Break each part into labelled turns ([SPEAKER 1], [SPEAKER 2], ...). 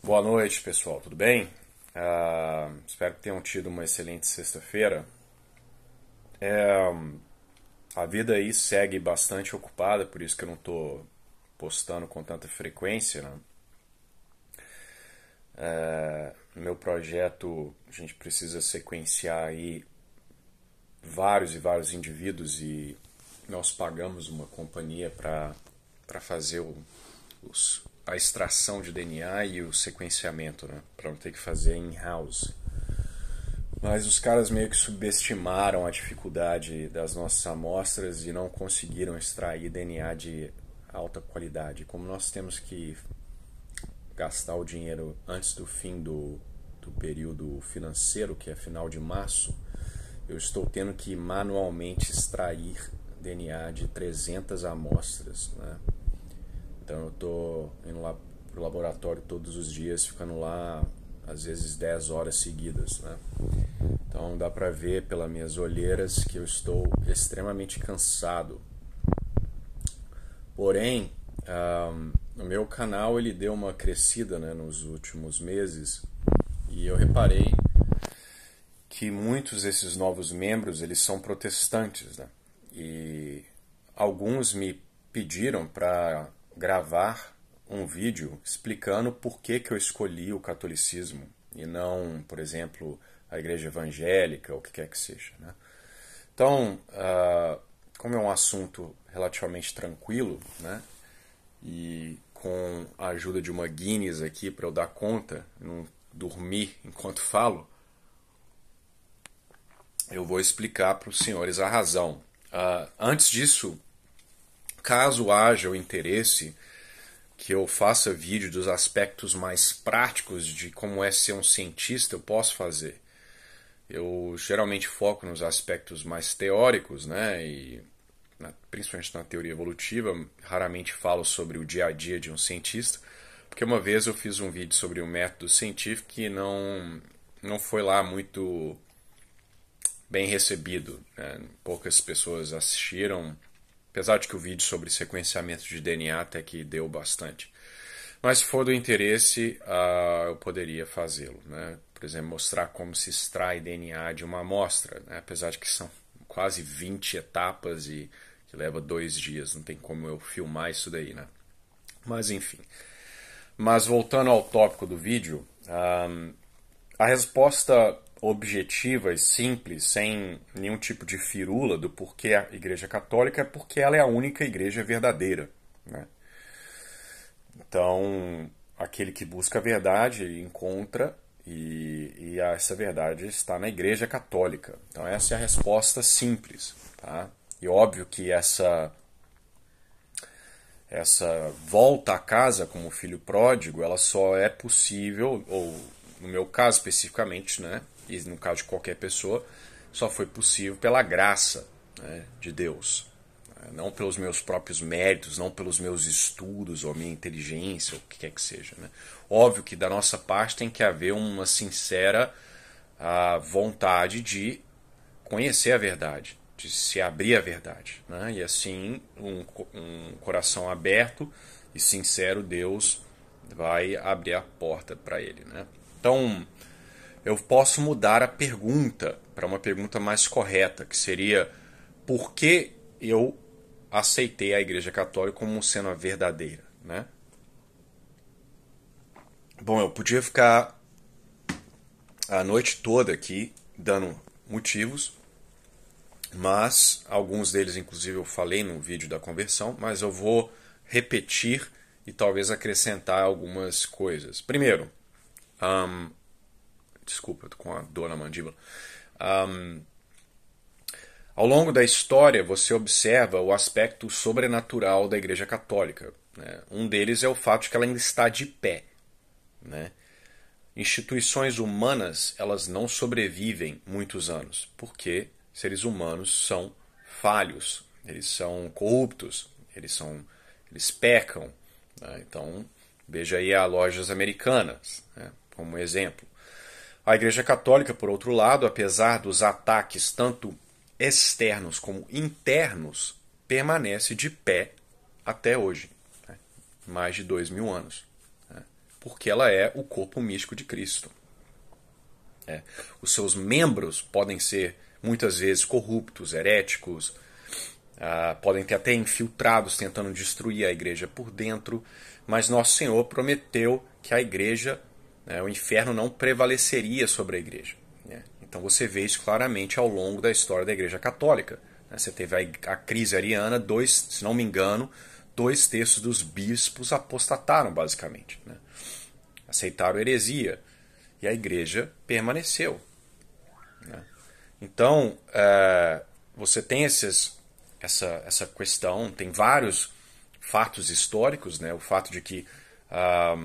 [SPEAKER 1] Boa noite, pessoal. Tudo bem? Uh, espero que tenham tido uma excelente sexta-feira. É, a vida aí segue bastante ocupada, por isso que eu não estou postando com tanta frequência. Né? É, meu projeto, a gente precisa sequenciar aí vários e vários indivíduos e nós pagamos uma companhia para fazer o, os, a extração de DNA e o sequenciamento, né? Para não ter que fazer in-house. Mas os caras meio que subestimaram a dificuldade das nossas amostras e não conseguiram extrair DNA de alta qualidade. Como nós temos que gastar o dinheiro antes do fim do, do período financeiro, que é final de março, eu estou tendo que manualmente extrair DNA de 300 amostras, né? Então eu tô indo lá pro laboratório todos os dias, ficando lá às vezes 10 horas seguidas, né? Então dá para ver pelas minhas olheiras que eu estou extremamente cansado. Porém, um, o meu canal ele deu uma crescida né, nos últimos meses e eu reparei que muitos desses novos membros eles são protestantes, né? E alguns me pediram para gravar um vídeo explicando por que, que eu escolhi o catolicismo e não, por exemplo, a igreja evangélica ou o que quer que seja. Né? Então, uh, como é um assunto relativamente tranquilo, né? e com a ajuda de uma Guinness aqui para eu dar conta, não dormir enquanto falo, eu vou explicar para os senhores a razão. Uh, antes disso, caso haja o interesse que eu faça vídeo dos aspectos mais práticos de como é ser um cientista, eu posso fazer. Eu geralmente foco nos aspectos mais teóricos, né? E na, principalmente na teoria evolutiva, raramente falo sobre o dia a dia de um cientista, porque uma vez eu fiz um vídeo sobre o método científico que não, não foi lá muito bem recebido. Né? Poucas pessoas assistiram Apesar de que o vídeo sobre sequenciamento de DNA até que deu bastante. Mas se for do interesse, uh, eu poderia fazê-lo. Né? Por exemplo, mostrar como se extrai DNA de uma amostra. Né? Apesar de que são quase 20 etapas e que leva dois dias. Não tem como eu filmar isso daí, né? Mas enfim. Mas voltando ao tópico do vídeo, um, ah, a resposta objetiva e simples, sem nenhum tipo de firula do porquê a Igreja é Católica, é porque ela é a única igreja verdadeira. Né? Então, aquele que busca a verdade encontra, e, e essa verdade está na Igreja Católica. Então, essa é a resposta simples. Tá? E óbvio que essa essa volta à casa como filho pródigo, ela só é possível, ou no meu caso especificamente, né, e no caso de qualquer pessoa, só foi possível pela graça né, de Deus. É, não pelos meus próprios méritos, não pelos meus estudos ou minha inteligência, ou o que quer que seja. Né? Óbvio que da nossa parte tem que haver uma sincera a ah, vontade de conhecer a verdade, de se abrir à verdade. Né? E assim, um, um coração aberto e sincero, Deus vai abrir a porta para ele. Né? Então, eu posso mudar a pergunta para uma pergunta mais correta, que seria por que eu aceitei a Igreja Católica como sendo a verdadeira, né? Bom, eu podia ficar a noite toda aqui dando motivos, mas alguns deles, inclusive, eu falei no vídeo da conversão, mas eu vou repetir e talvez acrescentar algumas coisas. Primeiro, um, Desculpa, tô com a dor na mandíbula. Um, ao longo da história, você observa o aspecto sobrenatural da Igreja Católica. Né? Um deles é o fato de que ela ainda está de pé. Né? Instituições humanas elas não sobrevivem muitos anos, porque seres humanos são falhos, eles são corruptos, eles são, eles pecam. Né? Então veja aí as lojas americanas né? como exemplo. A Igreja Católica, por outro lado, apesar dos ataques tanto externos como internos, permanece de pé até hoje né? mais de dois mil anos né? porque ela é o corpo místico de Cristo. É. Os seus membros podem ser muitas vezes corruptos, heréticos, ah, podem ter até infiltrados tentando destruir a igreja por dentro, mas Nosso Senhor prometeu que a igreja né, o inferno não prevaleceria sobre a igreja. Né. Então você vê isso claramente ao longo da história da igreja católica. Né. Você teve a, crise ariana, dois, se não me engano, dois terços dos bispos apostataram basicamente. Aceitaram heresia. E a igreja permaneceu. Então, é, você tem esses, essa, essa questão, tem vários fatos históricos, né? o fato de que um, ah,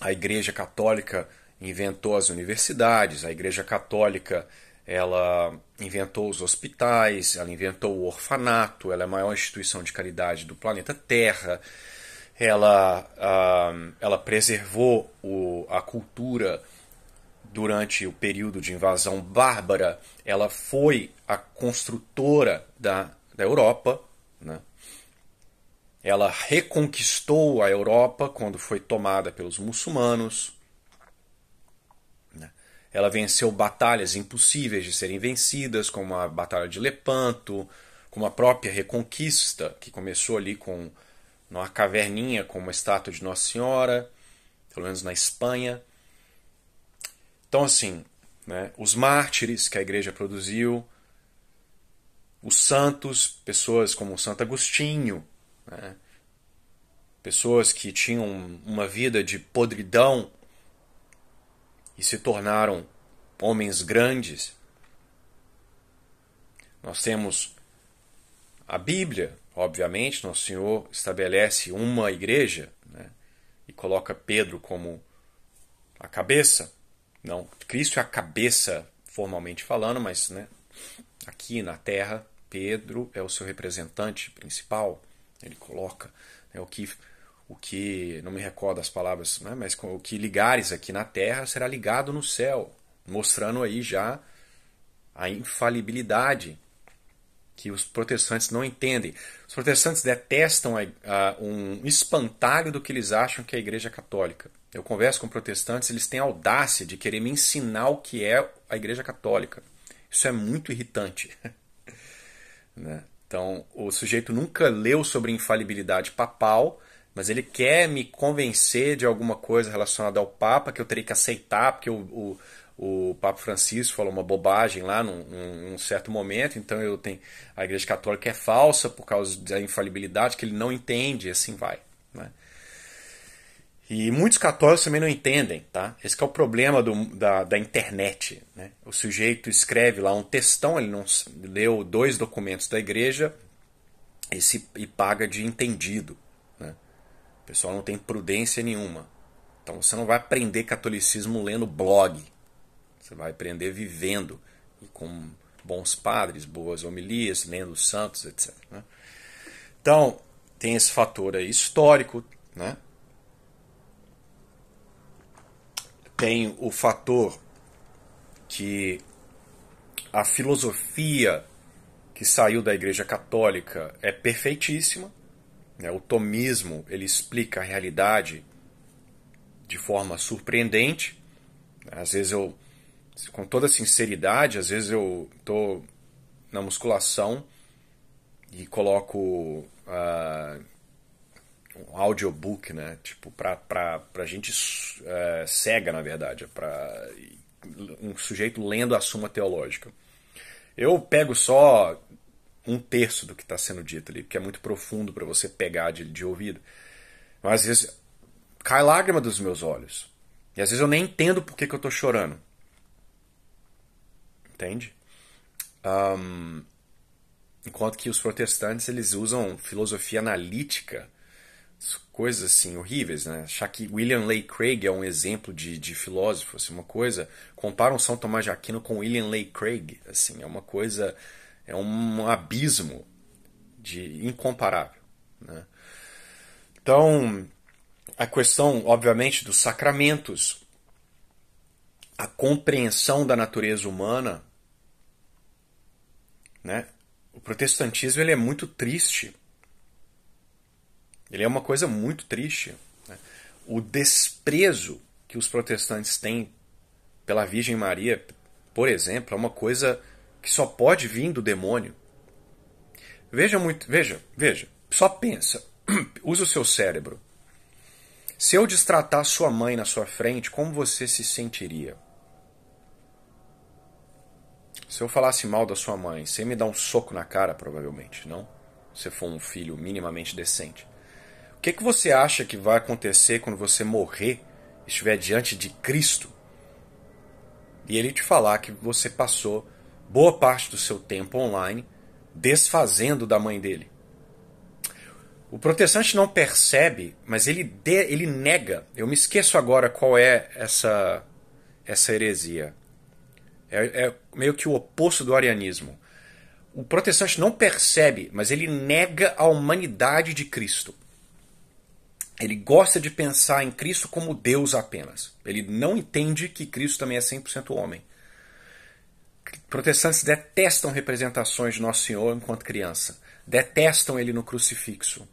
[SPEAKER 1] a Igreja Católica inventou as universidades, a Igreja Católica ela inventou os hospitais, ela inventou o orfanato, ela é a maior instituição de caridade do planeta Terra, ela, uh, ela preservou o, a cultura durante o período de invasão bárbara, ela foi a construtora da, da Europa, ela reconquistou a Europa quando foi tomada pelos muçulmanos. Né? Ela venceu batalhas impossíveis de serem vencidas, como a Batalha de Lepanto, como a própria Reconquista, que começou ali com numa caverninha com uma estátua de Nossa Senhora, pelo menos na Espanha. Então, assim, né, os mártires que a igreja produziu, os santos, pessoas como Santo Agostinho, né? Pessoas que tinham uma vida de podridão e se tornaram homens grandes. Nós temos a Bíblia, obviamente, Nosso Senhor estabelece uma igreja né? e coloca Pedro como a cabeça. Não, Cristo é a cabeça, formalmente falando, mas né, aqui na terra, Pedro é o seu representante principal. Ele coloca né, o que o que não me recordo as palavras, né, mas o que ligares aqui na terra será ligado no céu, mostrando aí já a infalibilidade que os protestantes não entendem. Os protestantes detestam a, a, um espantalho do que eles acham que é a Igreja Católica. Eu converso com protestantes, eles têm audácia de querer me ensinar o que é a Igreja Católica. Isso é muito irritante. né? Então, o sujeito nunca leu sobre infalibilidade papal, mas ele quer me convencer de alguma coisa relacionada ao Papa que eu terei que aceitar, porque o, o, o Papa Francisco falou uma bobagem lá num, num, certo momento, então eu tenho a Igreja Católica é falsa por causa da infalibilidade que ele não entende, e assim vai. Né? E muitos católicos também não entendem, tá? Esse é o problema do, da, da internet. Né? O sujeito escreve lá um textão, ele não leu dois documentos da igreja e, se, e paga de entendido. Né? O pessoal não tem prudência nenhuma. Então você não vai aprender catolicismo lendo blog. Você vai aprender vivendo e com bons padres, boas homilias, lendo os santos, etc. Né? Então, tem esse fator aí histórico, né? tem o fator que a filosofia que saiu da Igreja Católica é perfeitíssima. Né? O tomismo ele explica a realidade de forma surpreendente. Né? Às vezes eu, com toda sinceridade, às vezes eu tô na musculação e coloco uh, um audiobook, né? Tipo, pra, pra, pra gente é, cega, na verdade, para um sujeito lendo a Suma Teológica. Eu pego só um terço do que está sendo dito ali, porque é muito profundo para você pegar de, de ouvido. Mas às vezes cai lágrima dos meus olhos. E às vezes eu nem entendo por que, que eu estou chorando. Entende? Um, enquanto que os protestantes eles usam filosofia analítica coisas assim horríveis, né? Achar que William Lay Craig é um exemplo de, de filósofo, assim, uma coisa. Comparam São Tomás de Aquino com William Lay Craig, assim, é uma coisa, é um abismo de incomparável, né? Então, a questão, obviamente, dos sacramentos, a compreensão da natureza humana, né? O protestantismo ele é muito triste ele é uma coisa muito triste. Né? O desprezo que os protestantes têm pela Virgem Maria, por exemplo, é uma coisa que só pode vir do demônio. Veja muito, veja, veja, só pensa, usa o seu cérebro. Se eu destratar sua mãe na sua frente, como você se sentiria? Se eu falasse mal da sua mãe, você me dá um soco na cara, provavelmente, não? Se for um filho minimamente decente. O que, que você acha que vai acontecer quando você morrer, estiver diante de Cristo? E ele te falar que você passou boa parte do seu tempo online desfazendo da mãe dele. O protestante não percebe, mas ele, de, ele nega. Eu me esqueço agora qual é essa, essa heresia. É, é meio que o oposto do arianismo. O protestante não percebe, mas ele nega a humanidade de Cristo ele gosta de pensar em Cristo como Deus apenas. Ele não entende que Cristo também é 100% homem. Protestantes detestam representações de Nosso Senhor enquanto criança. Detestam ele no crucifixo.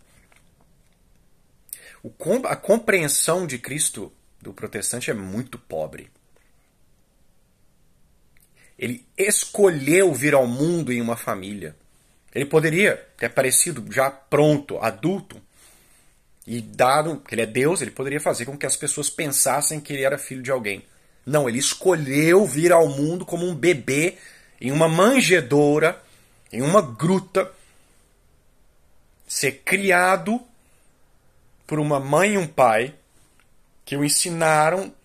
[SPEAKER 1] Com, a compreensão de Cristo do protestante é muito pobre. Ele escolheu vir ao mundo em uma família. Ele poderia ter aparecido já pronto, adulto, e dado que ele é Deus, ele poderia fazer com que as pessoas pensassem que ele era filho de alguém. Não, ele escolheu vir ao mundo como um bebê em uma manjedoura, em uma gruta, ser criado por uma mãe e um pai que o ensinaram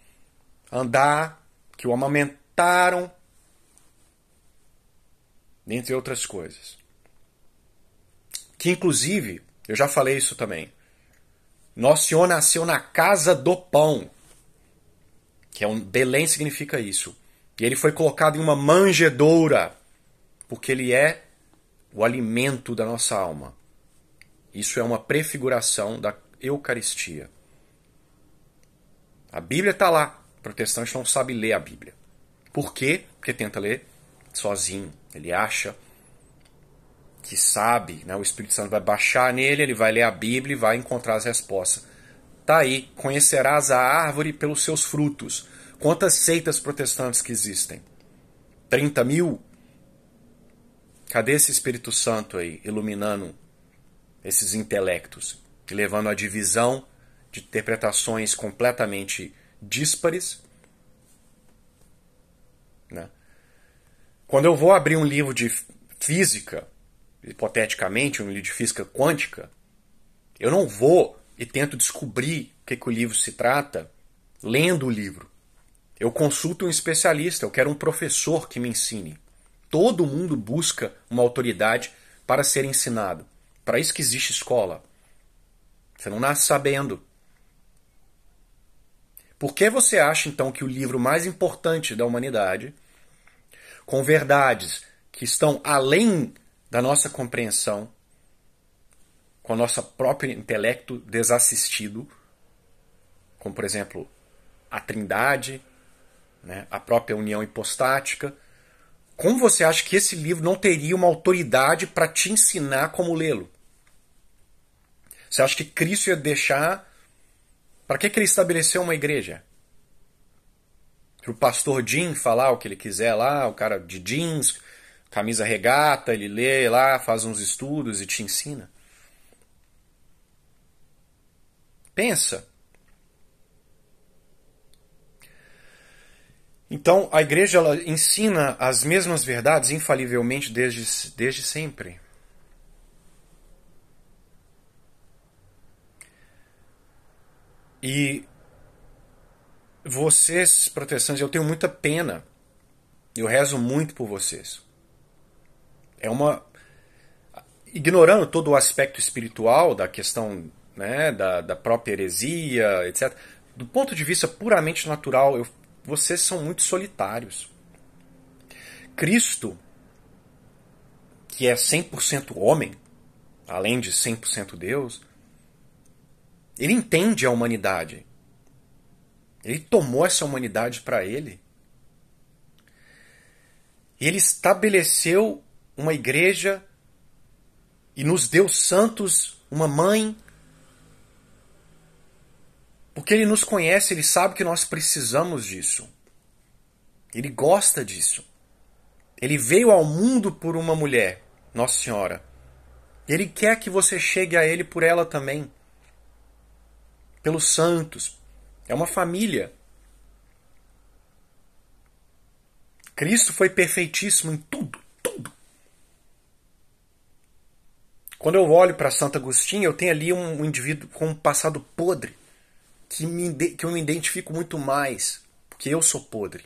[SPEAKER 1] a andar, que o amamentaram, entre outras coisas. Que inclusive, eu já falei isso também nosso Senhor nasceu na casa do pão, que é um Belém significa isso. E ele foi colocado em uma manjedoura, porque ele é o alimento da nossa alma. Isso é uma prefiguração da Eucaristia. A Bíblia está lá. O protestante não sabe ler a Bíblia. Por quê? Porque tenta ler sozinho. Ele acha que sabe, né? o Espírito Santo vai baixar nele, ele vai ler a Bíblia e vai encontrar as respostas. Tá aí, conhecerás a árvore pelos seus frutos. Quantas seitas protestantes que existem? 30 mil? Cadê esse Espírito Santo aí, iluminando esses intelectos e levando à divisão de interpretações completamente díspares? Né? Quando eu vou abrir um livro de física, hipoteticamente, um livro de física quântica, eu não vou e tento descobrir o que, que o livro se trata lendo o livro. Eu consulto um especialista, eu quero um professor que me ensine. Todo mundo busca uma autoridade para ser ensinado. Para isso que existe escola. Você não nasce sabendo. Por que você acha então que o livro mais importante da humanidade, com verdades que estão além da nossa compreensão, com o nosso próprio intelecto desassistido, como por exemplo a Trindade, né, a própria união hipostática. Como você acha que esse livro não teria uma autoridade para te ensinar como lê-lo? Você acha que Cristo ia deixar. Para que, que ele estabeleceu uma igreja? Para o pastor Jim falar o que ele quiser lá, o cara de jeans, camisa regata, ele lê lá, faz uns estudos e te ensina. Pensa. Então, a igreja ela ensina as mesmas verdades infalivelmente desde, desde sempre. E vocês, protestantes, eu tenho muita pena. Eu rezo muito por vocês é uma. Ignorando todo o aspecto espiritual da questão né, da, da própria heresia, etc., do ponto de vista puramente natural, eu, vocês são muito solitários. Cristo, que é 100% homem, além de 100% Deus, ele entende a humanidade. Ele tomou essa humanidade para ele. E ele estabeleceu uma igreja e nos deu santos, uma mãe. Porque ele nos conhece, ele sabe que nós precisamos disso. Ele gosta disso. Ele veio ao mundo por uma mulher, Nossa Senhora. Ele quer que você chegue a ele por ela também. Pelos santos. É uma família. Cristo foi perfeitíssimo em tudo. Quando eu olho para Santo Agostinho, eu tenho ali um indivíduo com um passado podre, que, me, que eu me identifico muito mais, porque eu sou podre.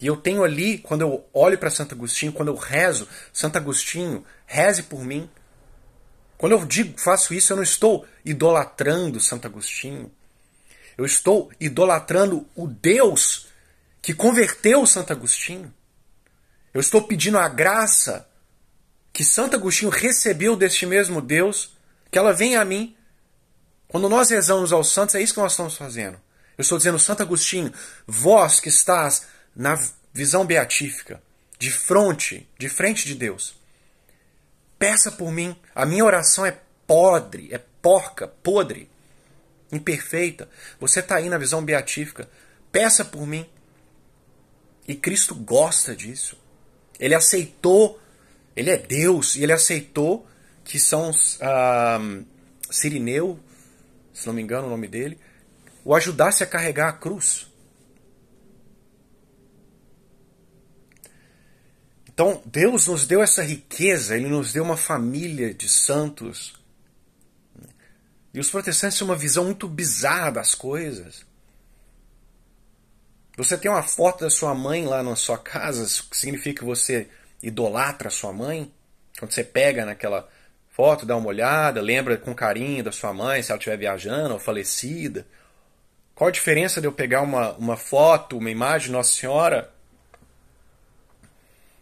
[SPEAKER 1] E eu tenho ali, quando eu olho para Santo Agostinho, quando eu rezo, Santo Agostinho, reze por mim. Quando eu digo, faço isso, eu não estou idolatrando Santo Agostinho. Eu estou idolatrando o Deus que converteu Santo Agostinho. Eu estou pedindo a graça que Santo Agostinho recebeu deste mesmo Deus, que ela vem a mim. Quando nós rezamos aos santos, é isso que nós estamos fazendo. Eu estou dizendo, Santo Agostinho, vós que estás na visão beatífica, de frente, de frente de Deus, peça por mim. A minha oração é podre, é porca, podre, imperfeita. Você está aí na visão beatífica. Peça por mim. E Cristo gosta disso. Ele aceitou ele é Deus e ele aceitou que São uh, Sirineu, se não me engano o nome dele, o ajudasse a carregar a cruz. Então, Deus nos deu essa riqueza, Ele nos deu uma família de santos. E os protestantes têm uma visão muito bizarra das coisas. Você tem uma foto da sua mãe lá na sua casa, significa que você idolatra sua mãe, quando você pega naquela foto, dá uma olhada, lembra com carinho da sua mãe, se ela estiver viajando ou falecida. Qual a diferença de eu pegar uma, uma foto, uma imagem de Nossa Senhora?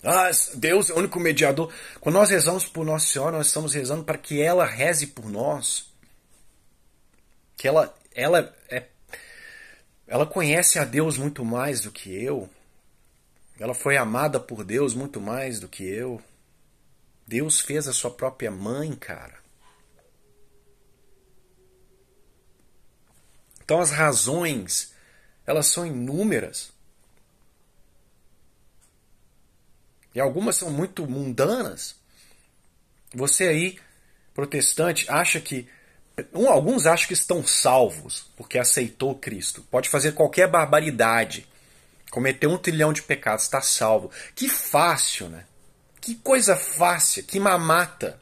[SPEAKER 1] Ah, Deus é o único mediador. Quando nós rezamos por Nossa Senhora, nós estamos rezando para que ela reze por nós. Que ela, ela é ela conhece a Deus muito mais do que eu. Ela foi amada por Deus muito mais do que eu. Deus fez a sua própria mãe, cara. Então as razões, elas são inúmeras. E algumas são muito mundanas. Você aí, protestante, acha que um, alguns acham que estão salvos porque aceitou Cristo. Pode fazer qualquer barbaridade. Cometeu um trilhão de pecados, está salvo. Que fácil, né? Que coisa fácil, que mamata.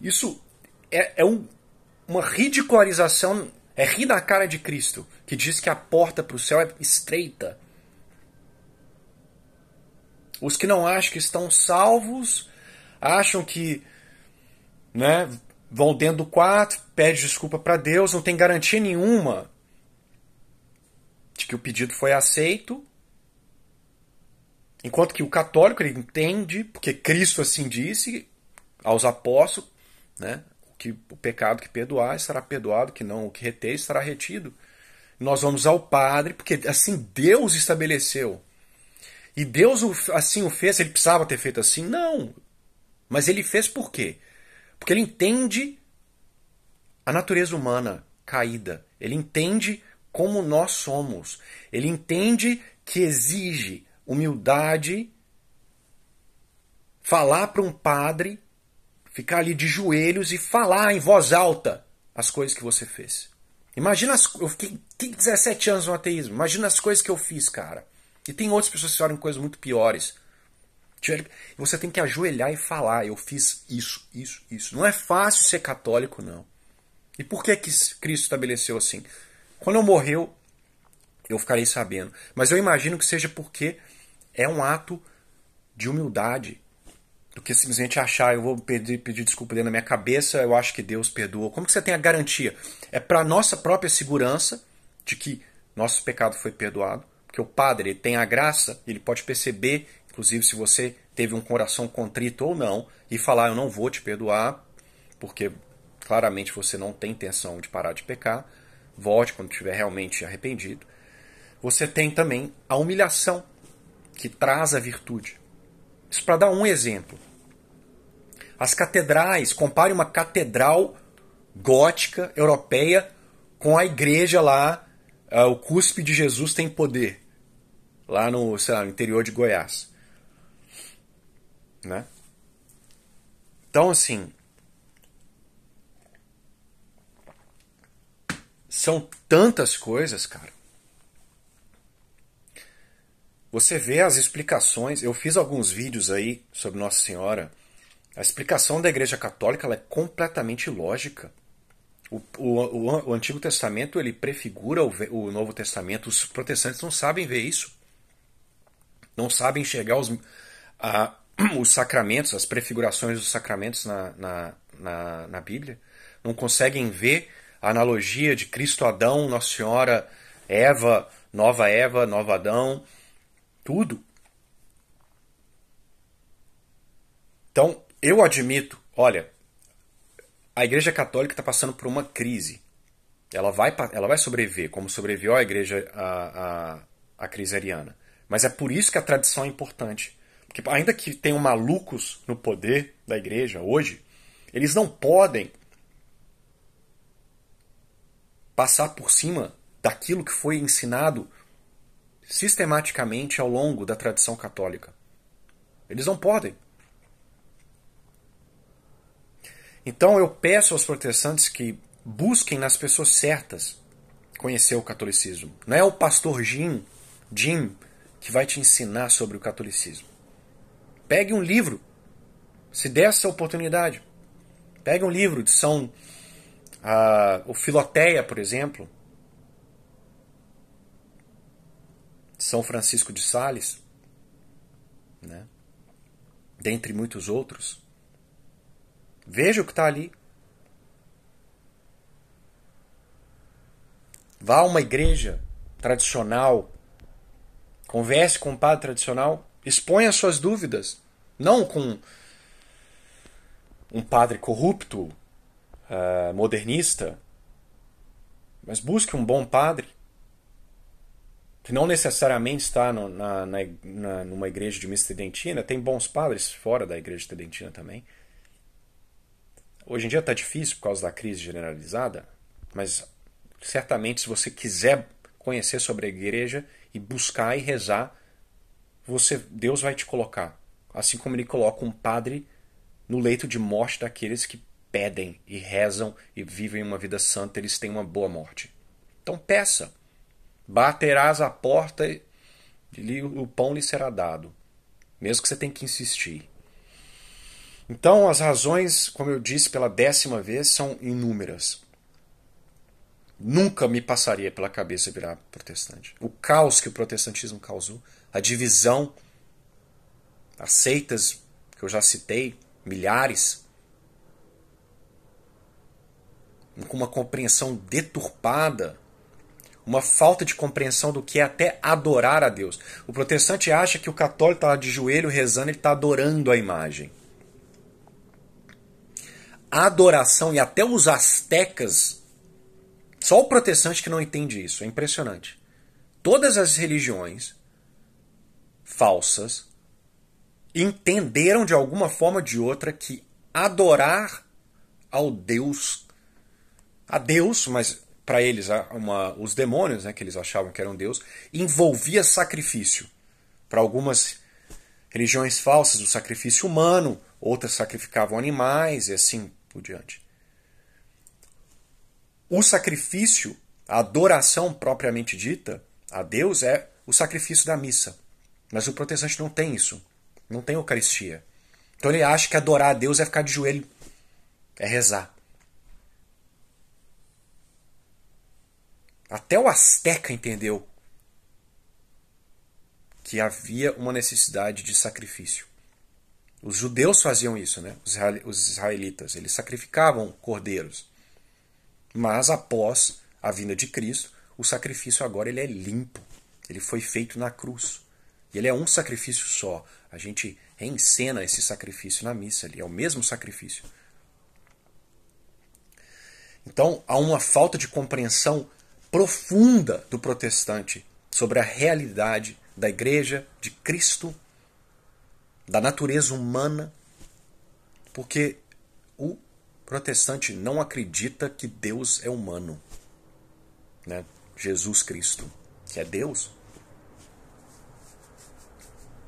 [SPEAKER 1] Isso é, é um, uma ridicularização, é rir da cara de Cristo, que diz que a porta para o céu é estreita. Os que não acham que estão salvos, acham que né, vão dentro do quarto, pede desculpa para Deus, não tem garantia nenhuma de que o pedido foi aceito, enquanto que o católico ele entende, porque Cristo assim disse aos apóstolos, né, que o pecado que perdoar estará perdoado, que não o que reter estará retido. Nós vamos ao Padre, porque assim Deus estabeleceu. E Deus assim o fez, ele precisava ter feito assim? Não. Mas ele fez por quê? Porque ele entende a natureza humana caída. Ele entende como nós somos. Ele entende que exige humildade, falar para um padre, ficar ali de joelhos e falar em voz alta as coisas que você fez. Imagina as, eu fiquei 17 anos no ateísmo. Imagina as coisas que eu fiz, cara. E tem outras pessoas que fizeram coisas muito piores. Você tem que ajoelhar e falar, eu fiz isso, isso, isso. Não é fácil ser católico, não. E por que, que Cristo estabeleceu assim? Quando eu morrer, eu, ficarei sabendo. Mas eu imagino que seja porque é um ato de humildade do que simplesmente achar, eu vou pedir, pedir desculpa dentro da minha cabeça, eu acho que Deus perdoa. Como que você tem a garantia? É para nossa própria segurança de que nosso pecado foi perdoado, porque o Padre ele tem a graça, ele pode perceber, inclusive se você teve um coração contrito ou não, e falar, eu não vou te perdoar, porque claramente você não tem intenção de parar de pecar, volte quando estiver realmente arrependido. Você tem também a humilhação, que traz a virtude. Isso para dar um exemplo. As catedrais, compare uma catedral gótica europeia com a igreja lá, ah, o cuspe de Jesus tem poder, lá no, sei lá, no interior de Goiás. Né? Então, assim, São tantas coisas, cara. Você vê as explicações. Eu fiz alguns vídeos aí sobre Nossa Senhora. A explicação da Igreja Católica é completamente lógica. O, o, o, Antigo Testamento ele prefigura o, o, Novo Testamento. Os protestantes não sabem ver isso. Não sabem enxergar os, a, os sacramentos, as prefigurações dos sacramentos na, na, na, na Bíblia. Não conseguem ver a analogia de Cristo Adão, Nossa Senhora, Eva, Nova Eva, Nova Adão, tudo. Então, eu admito, olha, a Igreja Católica está passando por uma crise. Ela vai, ela vai sobreviver, como sobreviveu a Igreja a, a, a crise ariana. Mas é por isso que a tradição é importante. Porque ainda que tenham malucos no poder da Igreja hoje, eles não podem passar por cima daquilo que foi ensinado sistematicamente ao longo da tradição católica. Eles não podem. Então eu peço aos protestantes que busquem nas pessoas certas conhecer o catolicismo. Não é o pastor Jim, Jim que vai te ensinar sobre o catolicismo. Pegue um livro, se der essa oportunidade. Pegue um livro de São o Filoteia, por exemplo, São Francisco de Sales, né? dentre muitos outros. Veja o que está ali. Vá a uma igreja tradicional, converse com um padre tradicional, exponha as suas dúvidas, não com um padre corrupto, ah, modernista, mas busque um bom padre, que não necessariamente está no, na, na, na, numa igreja de missa tridentina, tem bons padres fora da igreja tridentina também. Hoje em dia está difícil por causa da crise generalizada, mas certamente se você quiser conhecer sobre a igreja e buscar e rezar, você Deus vai te colocar, assim como ele coloca um padre no leito de morte daqueles que pedem e rezam e vivem uma vida santa, eles têm uma boa morte. Então peça. Baterás a porta e o pão lhe será dado. Mesmo que você tenha que insistir. Então as razões, como eu disse pela décima vez, são inúmeras. Nunca me passaria pela cabeça virar protestante. O caos que o protestantismo causou, a divisão, as seitas que eu já citei, milhares, com uma compreensão deturpada, uma falta de compreensão do que é até adorar a Deus. O protestante acha que o católico está de joelho rezando, ele está adorando a imagem. A adoração e até os astecas, só o protestante que não entende isso, é impressionante. Todas as religiões falsas entenderam de alguma forma ou de outra que adorar ao Deus a Deus, mas para eles uma, os demônios, né, que eles achavam que eram Deus, envolvia sacrifício. Para algumas religiões falsas, o sacrifício humano, outras sacrificavam animais e assim por diante. O sacrifício, a adoração propriamente dita a Deus é o sacrifício da missa. Mas o protestante não tem isso. Não tem Eucaristia. Então ele acha que adorar a Deus é ficar de joelho, é rezar. Até o Azteca entendeu que havia uma necessidade de sacrifício. Os judeus faziam isso, né? Os israelitas. Eles sacrificavam cordeiros. Mas após a vinda de Cristo, o sacrifício agora ele é limpo. Ele foi feito na cruz. E ele é um sacrifício só. A gente reencena esse sacrifício na missa. Ele é o mesmo sacrifício. Então há uma falta de compreensão profunda do protestante sobre a realidade da igreja, de Cristo, da natureza humana, porque o protestante não acredita que Deus é humano. Né? Jesus Cristo, que é Deus.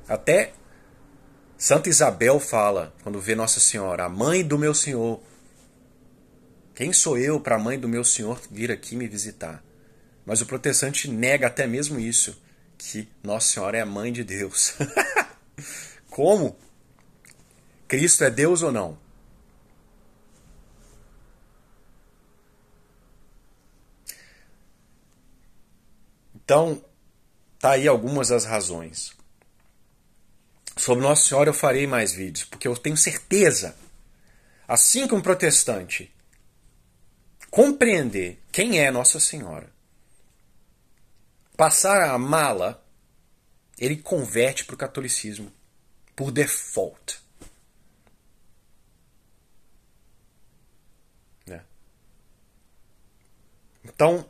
[SPEAKER 1] Até Santa Isabel fala, quando vê Nossa Senhora, a mãe do meu Senhor. Quem sou eu para a mãe do meu Senhor vir aqui me visitar? Mas o protestante nega até mesmo isso, que Nossa Senhora é a mãe de Deus. Como? Cristo é Deus ou não? Então, tá aí algumas das razões. Sobre Nossa Senhora eu farei mais vídeos, porque eu tenho certeza, assim que um protestante compreender quem é Nossa Senhora, passar a amá-la, ele converte para o catolicismo por default. Né? Então,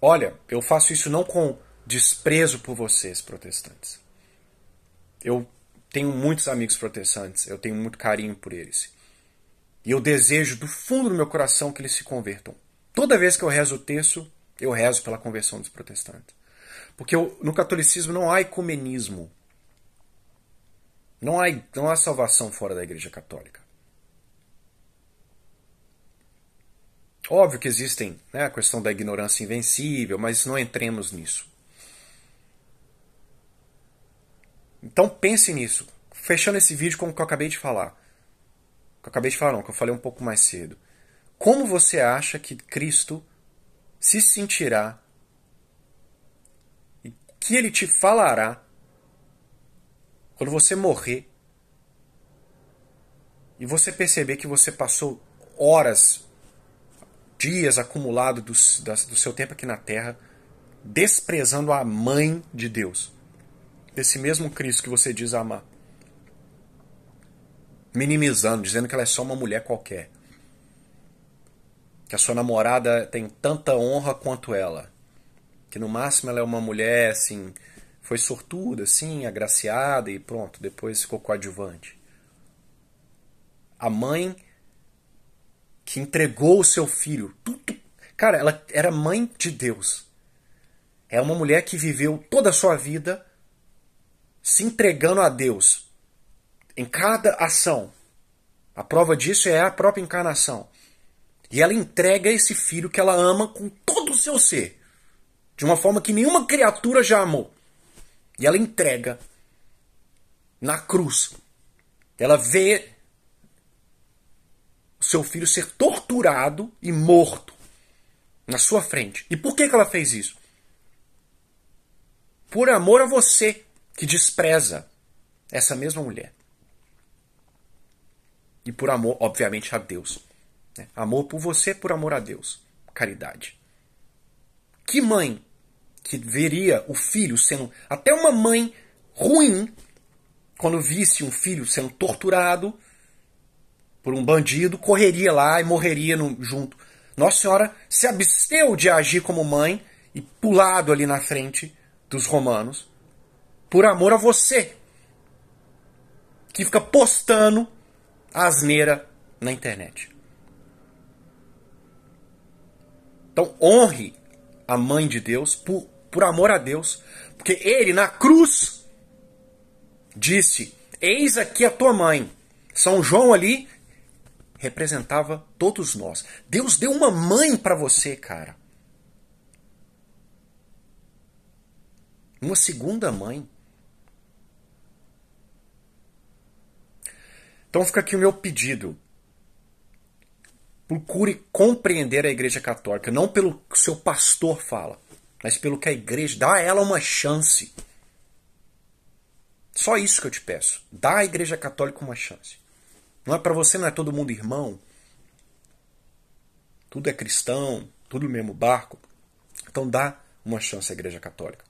[SPEAKER 1] olha, eu faço isso não com desprezo por vocês, protestantes. Eu tenho muitos amigos protestantes, eu tenho muito carinho por eles. E eu desejo do fundo do meu coração que eles se convertam. Toda vez que eu rezo o texto, eu rezo pela conversão dos protestantes. Porque eu, no catolicismo não há ecumenismo. Não há, não há salvação fora da Igreja Católica. Óbvio que existem né, a questão da ignorância invencível, mas não entremos nisso. Então pense nisso. Fechando esse vídeo com o que eu acabei de falar. Que eu acabei de falar, não, que eu falei um pouco mais cedo. Como você acha que Cristo se sentirá, e que ele te falará quando você morrer e você perceber que você passou horas, dias acumulado do, do seu tempo aqui na Terra desprezando a mãe de Deus, desse mesmo Cristo que você diz amar, minimizando, dizendo que ela é só uma mulher qualquer que a sua namorada tem tanta honra quanto ela. Que no máximo ela é uma mulher assim, foi sortuda, assim, agraciada e pronto, depois ficou coadjuvante. A mãe que entregou o seu filho, tudo, cara, ela era mãe de Deus. É uma mulher que viveu toda a sua vida se entregando a Deus em cada ação. A prova disso é a própria encarnação. E ela entrega esse filho que ela ama com todo o seu ser, de uma forma que nenhuma criatura já amou. E ela entrega na cruz. Ela vê seu filho ser torturado e morto na sua frente. E por que, que ela fez isso? Por amor a você que despreza essa mesma mulher. E por amor, obviamente, a Deus. Né? Amor por você, por amor a Deus. Caridade. Que mãe que veria o filho sendo. Até uma mãe ruim, quando visse um filho sendo torturado por um bandido, correria lá e morreria no, junto. Nossa Senhora se absteu de agir como mãe e pulado ali na frente dos romanos por amor a você, que fica postando asneira na internet. Então honre a mãe de Deus por, por amor a Deus, porque ele na cruz disse: Eis aqui a tua mãe. São João ali representava todos nós. Deus deu uma mãe para você, cara. Uma segunda mãe. Então fica aqui o meu pedido. Procure compreender a Igreja Católica, não pelo que o seu pastor fala, mas pelo que a Igreja. Dá a ela uma chance. Só isso que eu te peço. Dá à Igreja Católica uma chance. Não é para você, não é todo mundo irmão. Tudo é cristão, tudo no mesmo barco. Então dá uma chance à Igreja Católica.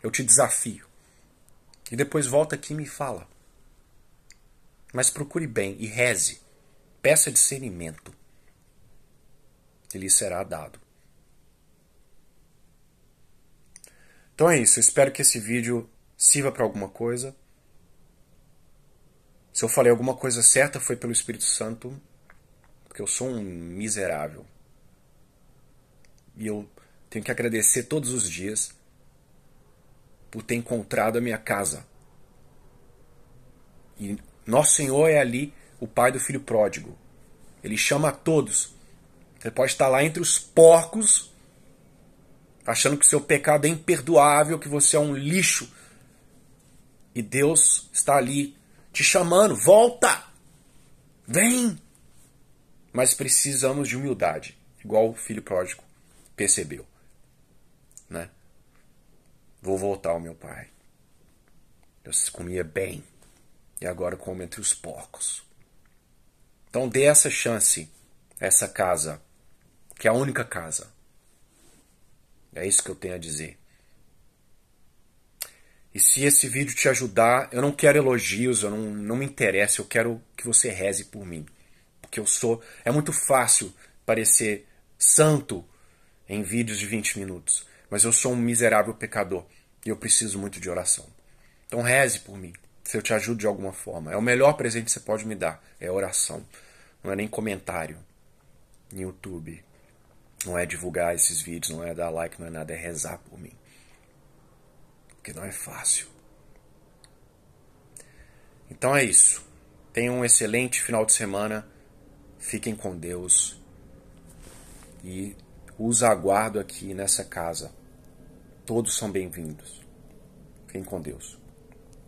[SPEAKER 1] Eu te desafio. E depois volta aqui e me fala. Mas procure bem e reze. Peça discernimento lhe será dado. Então é isso, eu espero que esse vídeo sirva para alguma coisa. Se eu falei alguma coisa certa foi pelo Espírito Santo, porque eu sou um miserável. E eu tenho que agradecer todos os dias por ter encontrado a minha casa. E nosso Senhor é ali o pai do filho pródigo. Ele chama a todos você pode estar lá entre os porcos, achando que seu pecado é imperdoável, que você é um lixo. E Deus está ali te chamando: volta! Vem! Mas precisamos de humildade, igual o filho pródigo percebeu. Né? Vou voltar ao meu pai. Eu comia bem e agora como entre os porcos. Então dê essa chance a essa casa que é a única casa. É isso que eu tenho a dizer. E se esse vídeo te ajudar, eu não quero elogios, eu não, não me interessa, eu quero que você reze por mim. Porque eu sou. É muito fácil parecer santo em vídeos de 20 minutos, mas eu sou um miserável pecador e eu preciso muito de oração. Então reze por mim, se eu te ajudo de alguma forma. É o melhor presente que você pode me dar, é oração, não é nem comentário no YouTube. Não é divulgar esses vídeos, não é dar like, não é nada, é rezar por mim. Porque não é fácil. Então é isso. Tenham um excelente final de semana. Fiquem com Deus. E os aguardo aqui nessa casa. Todos são bem-vindos. Fiquem com Deus.